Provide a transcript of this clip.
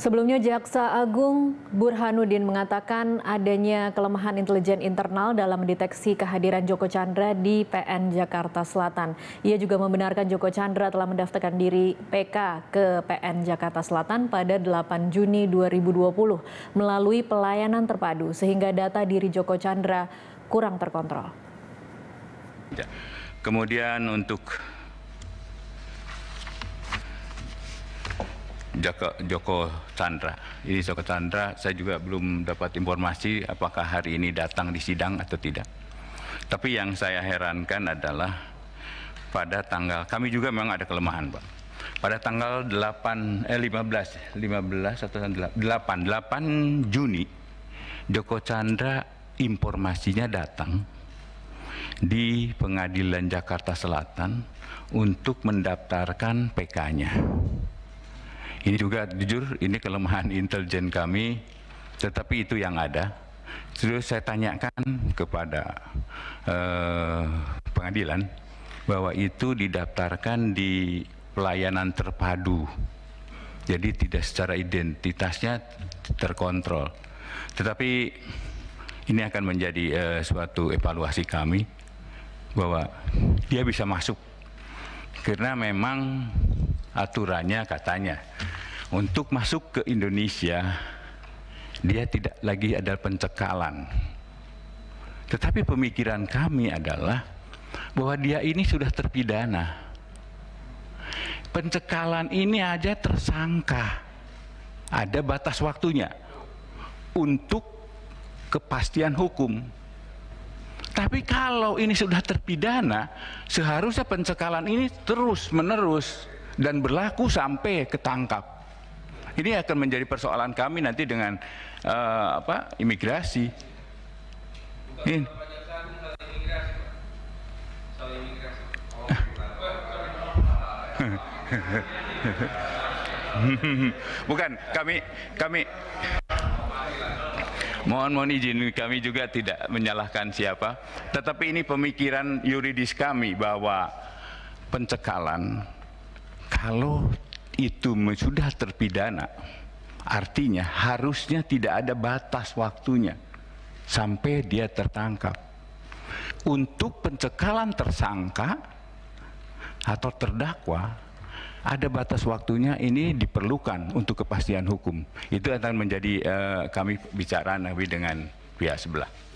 Sebelumnya Jaksa Agung Burhanuddin mengatakan adanya kelemahan intelijen internal dalam mendeteksi kehadiran Joko Chandra di PN Jakarta Selatan. Ia juga membenarkan Joko Chandra telah mendaftarkan diri PK ke PN Jakarta Selatan pada 8 Juni 2020 melalui pelayanan terpadu sehingga data diri Joko Chandra kurang terkontrol. Kemudian untuk Joko, Joko Chandra. Ini Joko Chandra, saya juga belum dapat informasi apakah hari ini datang di sidang atau tidak. Tapi yang saya herankan adalah pada tanggal, kami juga memang ada kelemahan Pak. Pada tanggal 8, eh 15, 15 atau 8, 8 Juni, Joko Chandra informasinya datang di pengadilan Jakarta Selatan untuk mendaftarkan PK-nya ini juga jujur ini kelemahan intelijen kami, tetapi itu yang ada. Terus saya tanyakan kepada eh, pengadilan bahwa itu didaftarkan di pelayanan terpadu. Jadi tidak secara identitasnya terkontrol. Tetapi ini akan menjadi eh, suatu evaluasi kami bahwa dia bisa masuk karena memang aturannya katanya untuk masuk ke Indonesia dia tidak lagi ada pencekalan. Tetapi pemikiran kami adalah bahwa dia ini sudah terpidana. Pencekalan ini aja tersangka. Ada batas waktunya untuk kepastian hukum. Tapi kalau ini sudah terpidana, seharusnya pencekalan ini terus menerus dan berlaku sampai ketangkap. Ini akan menjadi persoalan kami nanti dengan uh, apa imigrasi. Ini. Bukan kami kami Mohon mohon izin kami juga tidak menyalahkan siapa, tetapi ini pemikiran yuridis kami bahwa pencekalan kalau itu sudah terpidana, artinya harusnya tidak ada batas waktunya sampai dia tertangkap. Untuk pencekalan tersangka atau terdakwa, ada batas waktunya ini diperlukan untuk kepastian hukum. Itu akan menjadi uh, kami bicara Nabi dengan pihak sebelah.